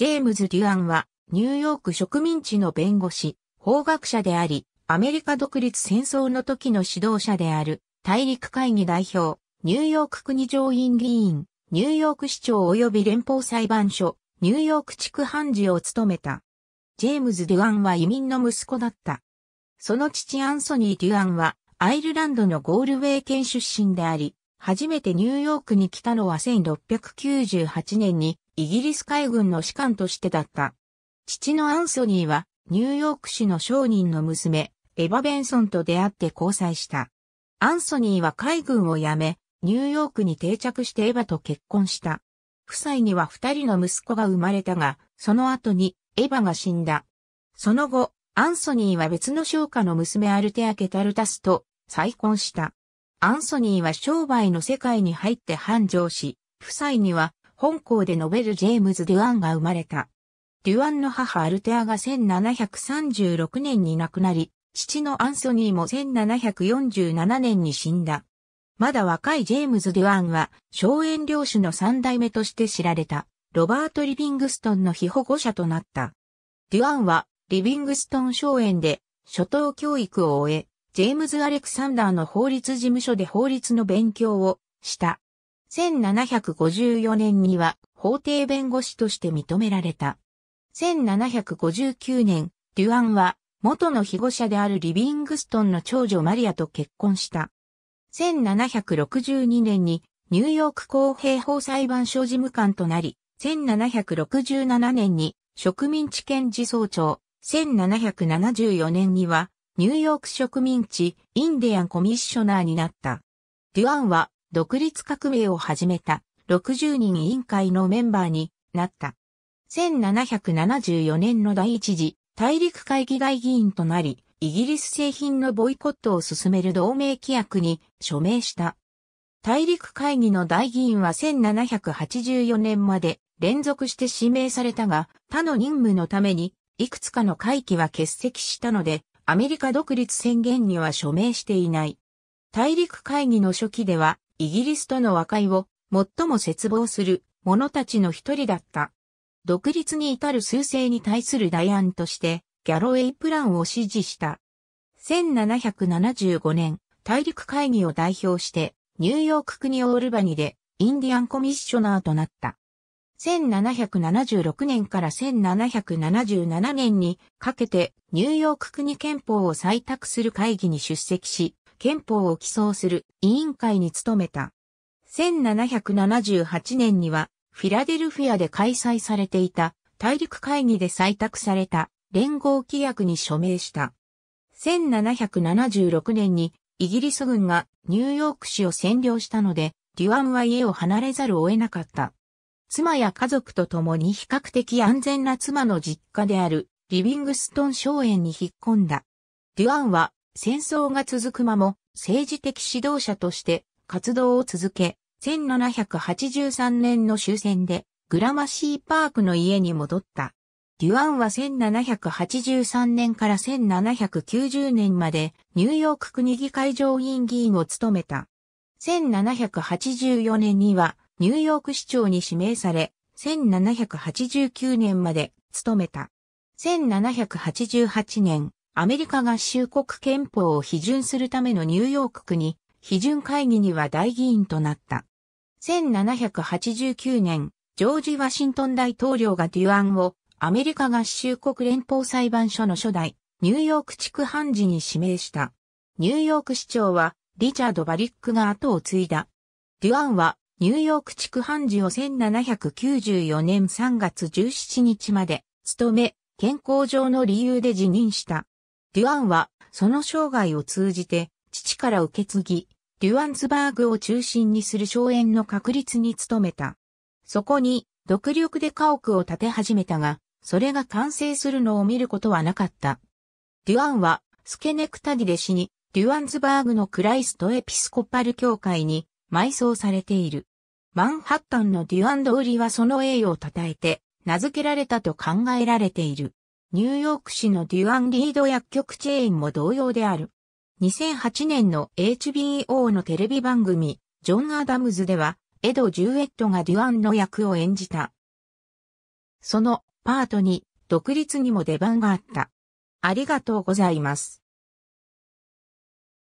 ジェームズ・デュアンは、ニューヨーク植民地の弁護士、法学者であり、アメリカ独立戦争の時の指導者である、大陸会議代表、ニューヨーク国上院議員、ニューヨーク市長及び連邦裁判所、ニューヨーク地区判事を務めた。ジェームズ・デュアンは移民の息子だった。その父アンソニー・デュアンは、アイルランドのゴールウェイ県出身であり、初めてニューヨークに来たのは1698年にイギリス海軍の士官としてだった。父のアンソニーは、ニューヨーク市の商人の娘、エヴァ・ベンソンと出会って交際した。アンソニーは海軍を辞め、ニューヨークに定着してエヴァと結婚した。夫妻には二人の息子が生まれたが、その後にエヴァが死んだ。その後、アンソニーは別の商家の娘アルテア・ケタルタスと再婚した。アンソニーは商売の世界に入って繁盛し、夫妻には本校でノベル・ジェームズ・デュアンが生まれた。デュアンの母アルテアが1736年に亡くなり、父のアンソニーも1747年に死んだ。まだ若いジェームズ・デュアンは、荘園領主の三代目として知られた、ロバート・リビングストンの被保護者となった。デュアンは、リビングストン荘園で、初等教育を終え、ジェームズ・アレクサンダーの法律事務所で法律の勉強をした。1754年には法廷弁護士として認められた。1759年、デュアンは元の被護者であるリビングストンの長女マリアと結婚した。1762年にニューヨーク公平法裁判所事務官となり、1767年に植民地検事総長、1774年にはニューヨーク植民地インディアンコミッショナーになった。デュアンは独立革命を始めた60人委員会のメンバーになった。1774年の第一次大陸会議会議員となり、イギリス製品のボイコットを進める同盟規約に署名した。大陸会議の大議員は1784年まで連続して指名されたが、他の任務のために、いくつかの会期は欠席したので、アメリカ独立宣言には署名していない。大陸会議の初期では、イギリスとの和解を最も絶望する者たちの一人だった。独立に至る数勢に対する代案として、ギャロウェイプランを支持した。1775年、大陸会議を代表して、ニューヨーク国オールバニで、インディアンコミッショナーとなった。1776年から1777年にかけてニューヨーク国憲法を採択する会議に出席し、憲法を起草する委員会に勤めた。1778年にはフィラデルフィアで開催されていた大陸会議で採択された連合規約に署名した。1776年にイギリス軍がニューヨーク市を占領したので、デュアンは家を離れざるを得なかった。妻や家族と共に比較的安全な妻の実家であるリビングストン荘園に引っ込んだ。デュアンは戦争が続く間も政治的指導者として活動を続け、1783年の終戦でグラマシーパークの家に戻った。デュアンは1783年から1790年までニューヨーク国議会上院議員を務めた。1784年にはニューヨーク市長に指名され、1789年まで務めた。1788年、アメリカ合衆国憲法を批准するためのニューヨーク国、批准会議には大議員となった。1789年、ジョージ・ワシントン大統領がデュアンをアメリカ合衆国連邦裁判所の初代ニューヨーク地区判事に指名した。ニューヨーク市長はリチャード・バリックが後を継いだ。デュアンはニューヨーク地区判事を1794年3月17日まで務め、健康上の理由で辞任した。デュアンは、その生涯を通じて、父から受け継ぎ、デュアンズバーグを中心にする荘園の確立に努めた。そこに、独力で家屋を建て始めたが、それが完成するのを見ることはなかった。デュアンは、スケネクタディで死に、デュアンズバーグのクライストエピスコパル教会に埋葬されている。マンハッタンのデュアン通りはその栄誉を称えて、名付けられたと考えられている。ニューヨーク市のデュアンリード薬局チェーンも同様である。2008年の HBO のテレビ番組、ジョン・アダムズでは、エド・ジュエットがデュアンの役を演じた。そのパートに独立にも出番があった。ありがとうございます。